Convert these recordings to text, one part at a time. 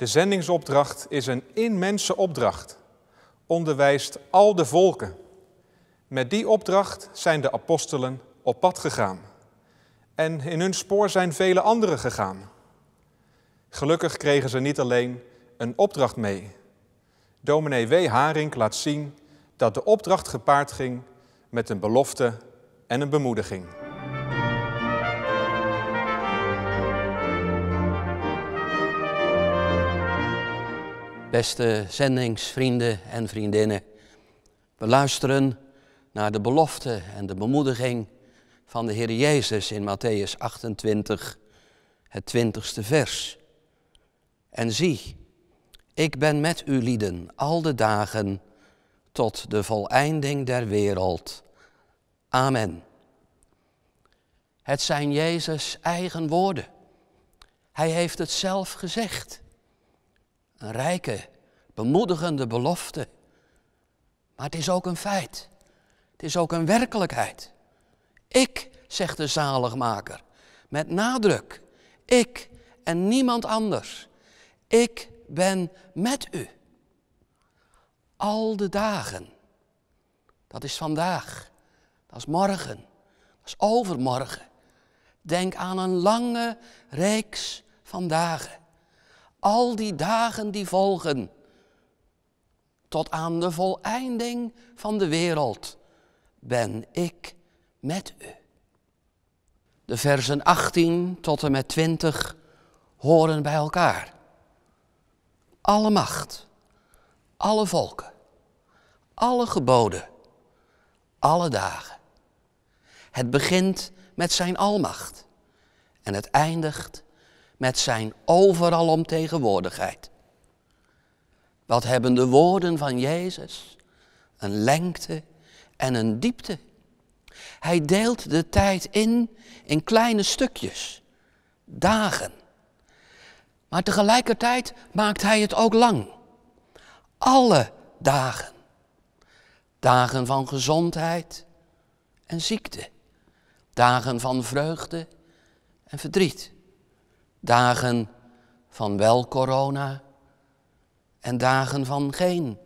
De zendingsopdracht is een immense opdracht, onderwijst al de volken. Met die opdracht zijn de apostelen op pad gegaan. En in hun spoor zijn vele anderen gegaan. Gelukkig kregen ze niet alleen een opdracht mee. Dominee W. Haring laat zien dat de opdracht gepaard ging met een belofte en een bemoediging. beste zendingsvrienden en vriendinnen. We luisteren naar de belofte en de bemoediging van de Heer Jezus in Matthäus 28, het twintigste vers. En zie, ik ben met u lieden al de dagen tot de voleinding der wereld. Amen. Het zijn Jezus' eigen woorden. Hij heeft het zelf gezegd. Een rijke, bemoedigende belofte. Maar het is ook een feit. Het is ook een werkelijkheid. Ik, zegt de zaligmaker, met nadruk. Ik en niemand anders. Ik ben met u. Al de dagen. Dat is vandaag. Dat is morgen. Dat is overmorgen. Denk aan een lange reeks van dagen al die dagen die volgen, tot aan de voleinding van de wereld ben ik met u. De versen 18 tot en met 20 horen bij elkaar. Alle macht, alle volken, alle geboden, alle dagen. Het begint met zijn almacht en het eindigt met zijn overal omtegenwoordigheid. Wat hebben de woorden van Jezus? Een lengte en een diepte. Hij deelt de tijd in in kleine stukjes, dagen. Maar tegelijkertijd maakt hij het ook lang. Alle dagen. Dagen van gezondheid en ziekte. Dagen van vreugde en verdriet. Dagen van wel corona en dagen van geen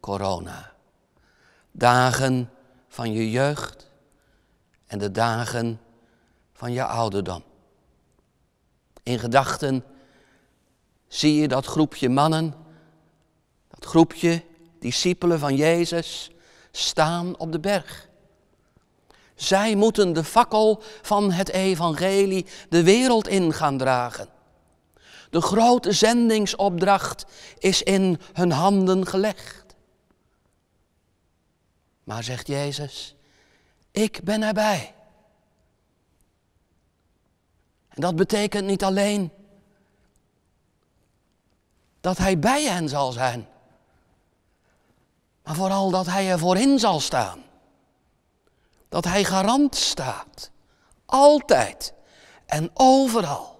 corona. Dagen van je jeugd en de dagen van je ouderdom. In gedachten zie je dat groepje mannen, dat groepje discipelen van Jezus, staan op de berg. Zij moeten de fakkel van het evangelie de wereld in gaan dragen. De grote zendingsopdracht is in hun handen gelegd. Maar zegt Jezus, ik ben erbij. En dat betekent niet alleen dat Hij bij hen zal zijn, maar vooral dat Hij er voorin zal staan dat Hij garant staat. Altijd en overal.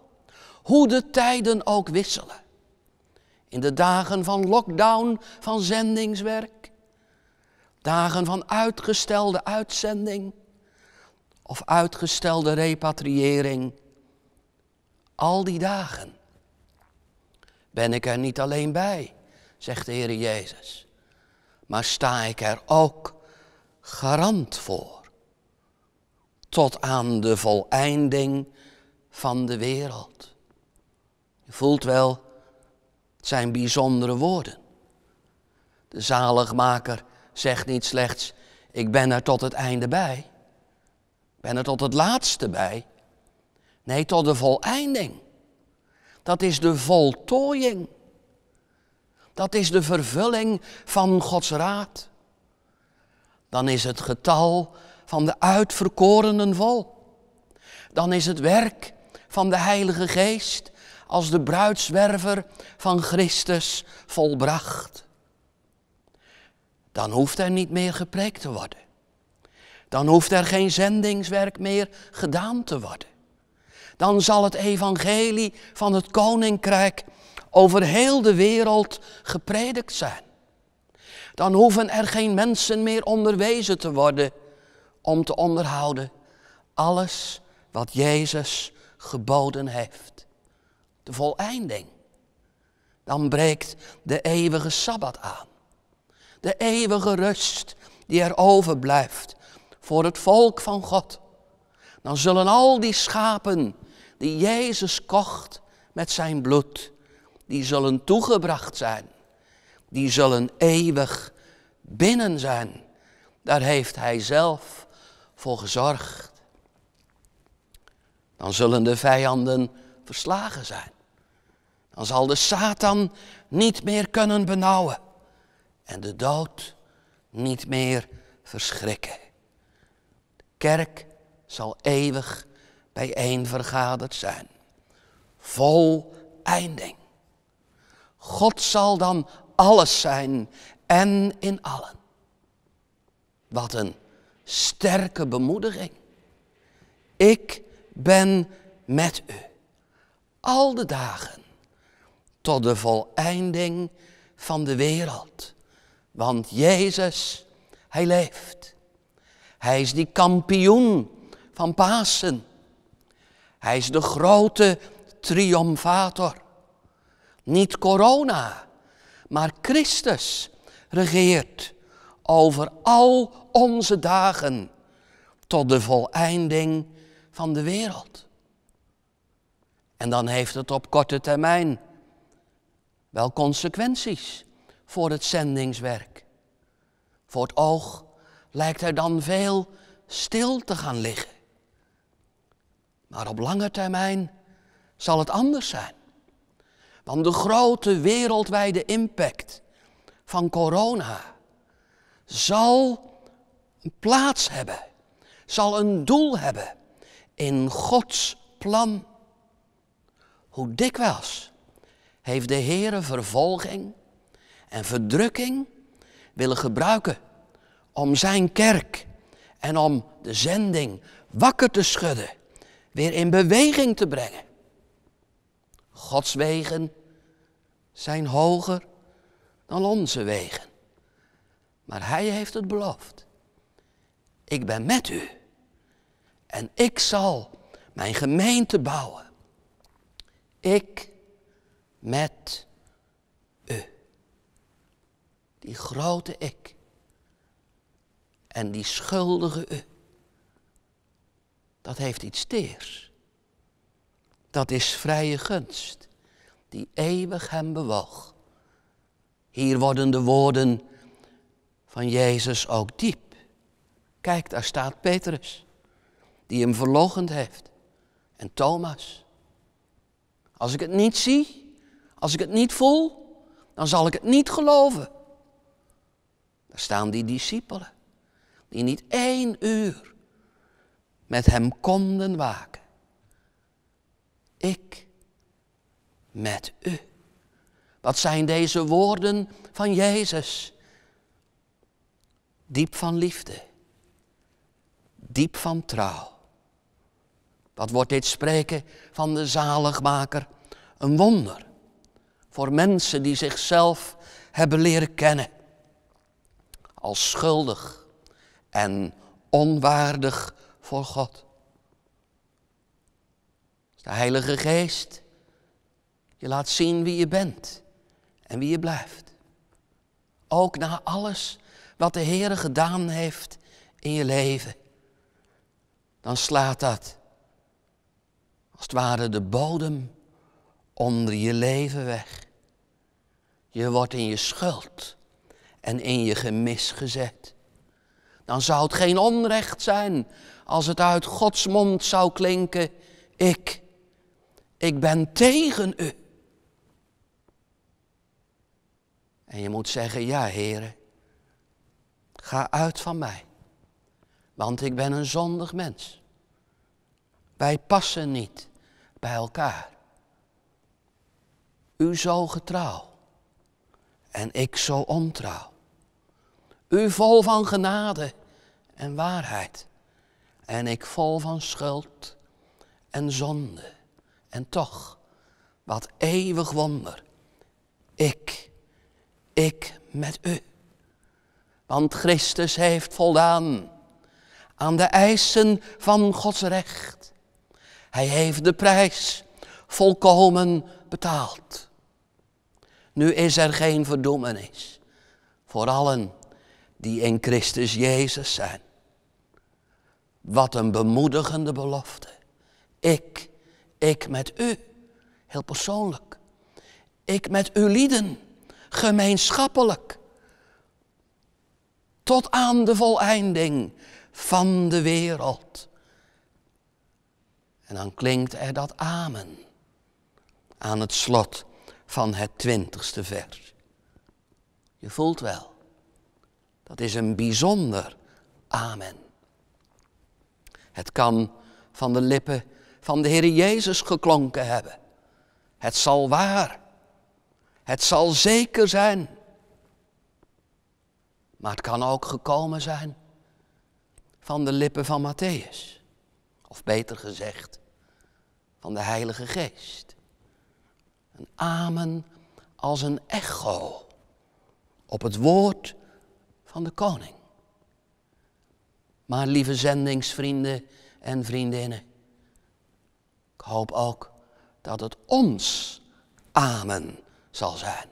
Hoe de tijden ook wisselen. In de dagen van lockdown, van zendingswerk. Dagen van uitgestelde uitzending. Of uitgestelde repatriëring. Al die dagen ben ik er niet alleen bij, zegt de Heer Jezus. Maar sta ik er ook garant voor tot aan de voleinding van de wereld. Je voelt wel, het zijn bijzondere woorden. De zaligmaker zegt niet slechts, ik ben er tot het einde bij. Ik ben er tot het laatste bij. Nee, tot de voleinding. Dat is de voltooiing. Dat is de vervulling van Gods raad. Dan is het getal van de uitverkorenen vol. Dan is het werk van de Heilige Geest als de bruidswerver van Christus volbracht. Dan hoeft er niet meer gepreekt te worden. Dan hoeft er geen zendingswerk meer gedaan te worden. Dan zal het evangelie van het koninkrijk over heel de wereld gepredikt zijn. Dan hoeven er geen mensen meer onderwezen te worden om te onderhouden alles wat Jezus geboden heeft. De voleinding. Dan breekt de eeuwige Sabbat aan. De eeuwige rust die er overblijft voor het volk van God. Dan zullen al die schapen die Jezus kocht met zijn bloed, die zullen toegebracht zijn. Die zullen eeuwig binnen zijn. Daar heeft hij zelf voor gezorgd. Dan zullen de vijanden verslagen zijn. Dan zal de Satan niet meer kunnen benauwen en de dood niet meer verschrikken. De kerk zal eeuwig bijeen vergaderd zijn, vol einding. God zal dan alles zijn en in allen. Wat een sterke bemoediging. Ik ben met u al de dagen tot de voleinding van de wereld. Want Jezus, hij leeft. Hij is die kampioen van Pasen. Hij is de grote triomfator. Niet corona, maar Christus regeert over al onze dagen tot de voleinding van de wereld. En dan heeft het op korte termijn wel consequenties voor het zendingswerk. Voor het oog lijkt er dan veel stil te gaan liggen. Maar op lange termijn zal het anders zijn. Want de grote wereldwijde impact van corona zal een plaats hebben, zal een doel hebben in Gods plan. Hoe dikwijls heeft de Heer vervolging en verdrukking willen gebruiken om zijn kerk en om de zending wakker te schudden, weer in beweging te brengen. Gods wegen zijn hoger dan onze wegen. Maar hij heeft het beloofd. Ik ben met u. En ik zal mijn gemeente bouwen. Ik met u. Die grote ik. En die schuldige u. Dat heeft iets teers. Dat is vrije gunst die eeuwig hem bewoog. Hier worden de woorden van Jezus ook diep. Kijk, daar staat Petrus, die hem verlogend heeft. En Thomas. Als ik het niet zie, als ik het niet voel, dan zal ik het niet geloven. Daar staan die discipelen, die niet één uur met hem konden waken. Ik met u. Wat zijn deze woorden van Jezus? Diep van liefde. Diep van trouw. Wat wordt dit spreken van de zaligmaker een wonder voor mensen die zichzelf hebben leren kennen als schuldig en onwaardig voor God. De Heilige Geest je laat zien wie je bent en wie je blijft. Ook na alles wat de Heer gedaan heeft in je leven, dan slaat dat als het ware de bodem onder je leven weg. Je wordt in je schuld en in je gemis gezet. Dan zou het geen onrecht zijn als het uit Gods mond zou klinken: Ik, ik ben tegen u. En je moet zeggen: Ja, heren. Ga uit van mij, want ik ben een zondig mens. Wij passen niet bij elkaar. U zo getrouw en ik zo ontrouw. U vol van genade en waarheid en ik vol van schuld en zonde. En toch, wat eeuwig wonder, ik, ik met u. Want Christus heeft voldaan aan de eisen van Gods recht. Hij heeft de prijs volkomen betaald. Nu is er geen verdoemenis voor allen die in Christus Jezus zijn. Wat een bemoedigende belofte. Ik, ik met u, heel persoonlijk. Ik met u lieden, gemeenschappelijk tot aan de voleinding van de wereld. En dan klinkt er dat amen aan het slot van het twintigste vers. Je voelt wel, dat is een bijzonder amen. Het kan van de lippen van de Heer Jezus geklonken hebben. Het zal waar, het zal zeker zijn. Maar het kan ook gekomen zijn van de lippen van Matthäus. Of beter gezegd, van de Heilige Geest. Een amen als een echo op het woord van de koning. Maar lieve zendingsvrienden en vriendinnen, ik hoop ook dat het ons amen zal zijn.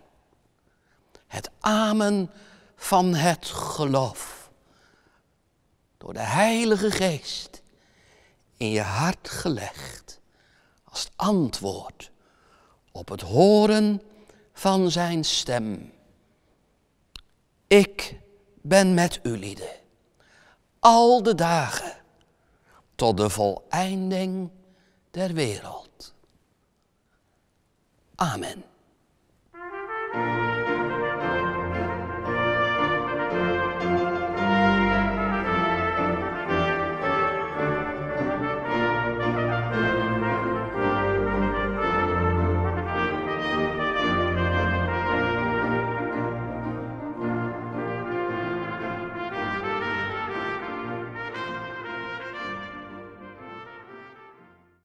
Het amen van het geloof. Door de Heilige Geest in je hart gelegd als antwoord op het horen van zijn stem. Ik ben met u lieden, al de dagen, tot de voleinding der wereld. Amen.